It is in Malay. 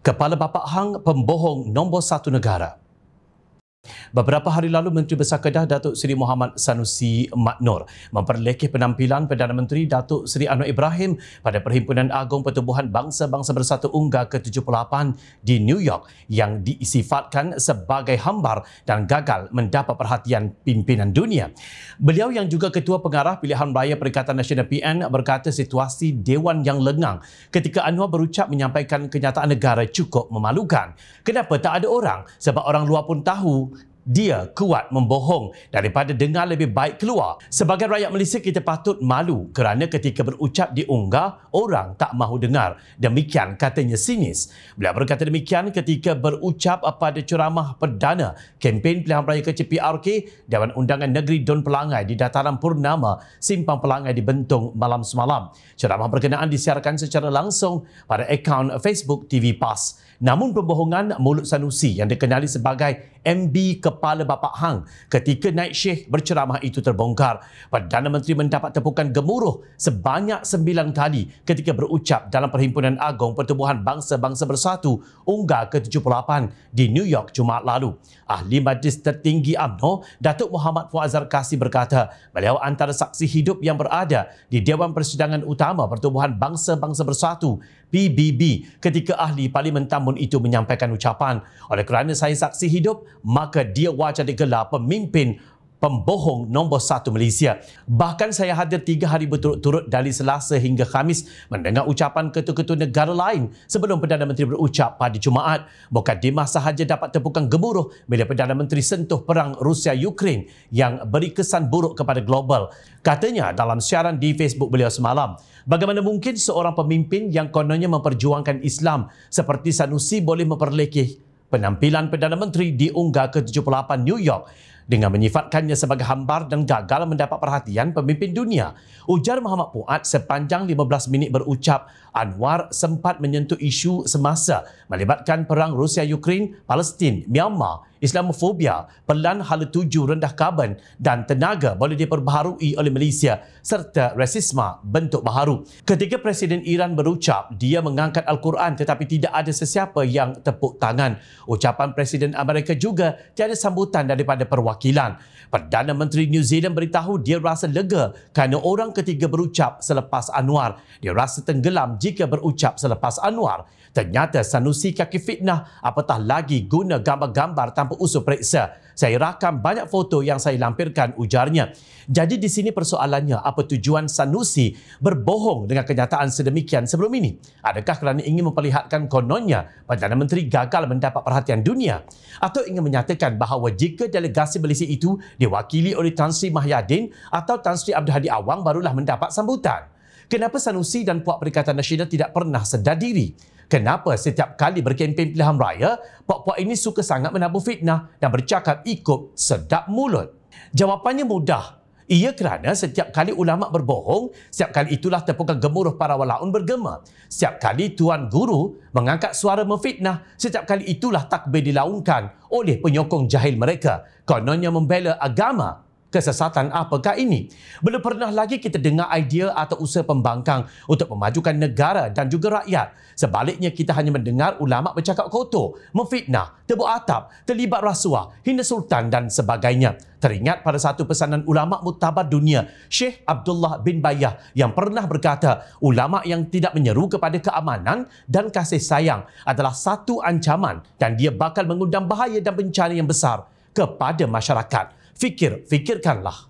Kepala Bapak Hang, pembohong nombor satu negara. Beberapa hari lalu, Menteri Besar Kedah Datuk Seri Muhammad Sanusi Maknur memperlekeh penampilan Perdana Menteri Datuk Seri Anwar Ibrahim pada Perhimpunan Agung Pertubuhan Bangsa-Bangsa Bersatu Unggah ke-78 di New York yang diisifatkan sebagai hambar dan gagal mendapat perhatian pimpinan dunia. Beliau yang juga Ketua Pengarah Pilihan Raya Perikatan Nasional PN berkata situasi Dewan yang lengang ketika Anwar berucap menyampaikan kenyataan negara cukup memalukan. Kenapa tak ada orang? Sebab orang luar pun tahu dia kuat membohong daripada dengar lebih baik keluar. Sebagai rakyat Malaysia, kita patut malu kerana ketika berucap diunggah, orang tak mahu dengar. Demikian katanya sinis. Beliau berkata demikian ketika berucap pada ceramah perdana kempen pilihan raya kecil PRK Dewan Undangan Negeri Don Pelangai di Dataran Purnama Simpang Pelangai di Bentong malam semalam. Ceramah berkenaan disiarkan secara langsung pada akaun Facebook TV PAS. Namun pembohongan mulut Sanusi yang dikenali sebagai MB ke kepala Bapak Hang ketika Naik Syekh berceramah itu terbongkar. Perdana Menteri mendapat tepukan gemuruh sebanyak sembilan kali ketika berucap dalam Perhimpunan Agong Pertubuhan Bangsa-Bangsa Bersatu unggah ke-78 di New York Jumaat lalu. Ahli Majlis Tertinggi UMNO, Datuk Muhammad Fuazar Kasih berkata, beliau antara saksi hidup yang berada di Dewan Persidangan Utama Pertubuhan Bangsa-Bangsa Bersatu PBB ketika ahli parlimen tamun itu menyampaikan ucapan. Oleh kerana saya saksi hidup, maka dia wajah gelar pemimpin pembohong nombor satu Malaysia. Bahkan saya hadir tiga hari berturut-turut dari Selasa hingga Khamis mendengar ucapan ketua-ketua negara lain sebelum Perdana Menteri berucap pada Jumaat. Bukan di masa saja dapat tepukan gemuruh bila Perdana Menteri sentuh perang Rusia-Ukraine yang beri kesan buruk kepada global. Katanya dalam siaran di Facebook beliau semalam, bagaimana mungkin seorang pemimpin yang kononnya memperjuangkan Islam seperti Sanusi boleh memperlekeh Penampilan Perdana Menteri diunggah ke-78 New York dengan menyifatkannya sebagai hambar dan gagal mendapat perhatian pemimpin dunia, ujar Muhammad Puat sepanjang 15 minit berucap, Anwar sempat menyentuh isu semasa melibatkan perang Rusia-Ukraine, Palestin, Myanmar, Islamofobia, pelan hala tuju rendah karbon dan tenaga boleh diperbaharui oleh Malaysia serta rasisme bentuk baharu. Ketika Presiden Iran berucap, dia mengangkat Al-Quran tetapi tidak ada sesiapa yang tepuk tangan. Ucapan Presiden Amerika juga tiada sambutan daripada perwakilan perwakilan. Perdana Menteri New Zealand beritahu dia rasa lega kerana orang ketiga berucap selepas Anwar. Dia rasa tenggelam jika berucap selepas Anwar. Ternyata Sanusi kaki fitnah apatah lagi guna gambar-gambar tanpa usul periksa. Saya rakam banyak foto yang saya lampirkan ujarnya. Jadi di sini persoalannya apa tujuan Sanusi berbohong dengan kenyataan sedemikian sebelum ini? Adakah kerana ingin memperlihatkan kononnya Perdana Menteri gagal mendapat perhatian dunia? Atau ingin menyatakan bahawa jika delegasi Malaysia itu diwakili oleh Tan Sri Mahyadin atau Tan Sri Abdul Hadi Awang barulah mendapat sambutan. Kenapa Sanusi dan Puak Perikatan Nasional tidak pernah sedar diri? Kenapa setiap kali berkempen pilihan raya, puak-puak ini suka sangat menabur fitnah dan bercakap ikut sedap mulut? Jawapannya mudah. Ia kerana setiap kali ulama berbohong, setiap kali itulah tepukan gemuruh para walaun bergema. Setiap kali tuan guru mengangkat suara memfitnah, setiap kali itulah takbir dilaungkan oleh penyokong jahil mereka. Kononnya membela agama kesesatan apakah ini? Belum pernah lagi kita dengar idea atau usaha pembangkang untuk memajukan negara dan juga rakyat. Sebaliknya kita hanya mendengar ulama bercakap kotor, memfitnah, tebuk atap, terlibat rasuah, hina sultan dan sebagainya. Teringat pada satu pesanan ulama mutabat dunia, Syekh Abdullah bin Bayah yang pernah berkata, ulama yang tidak menyeru kepada keamanan dan kasih sayang adalah satu ancaman dan dia bakal mengundang bahaya dan bencana yang besar kepada masyarakat fikir, fikirkanlah.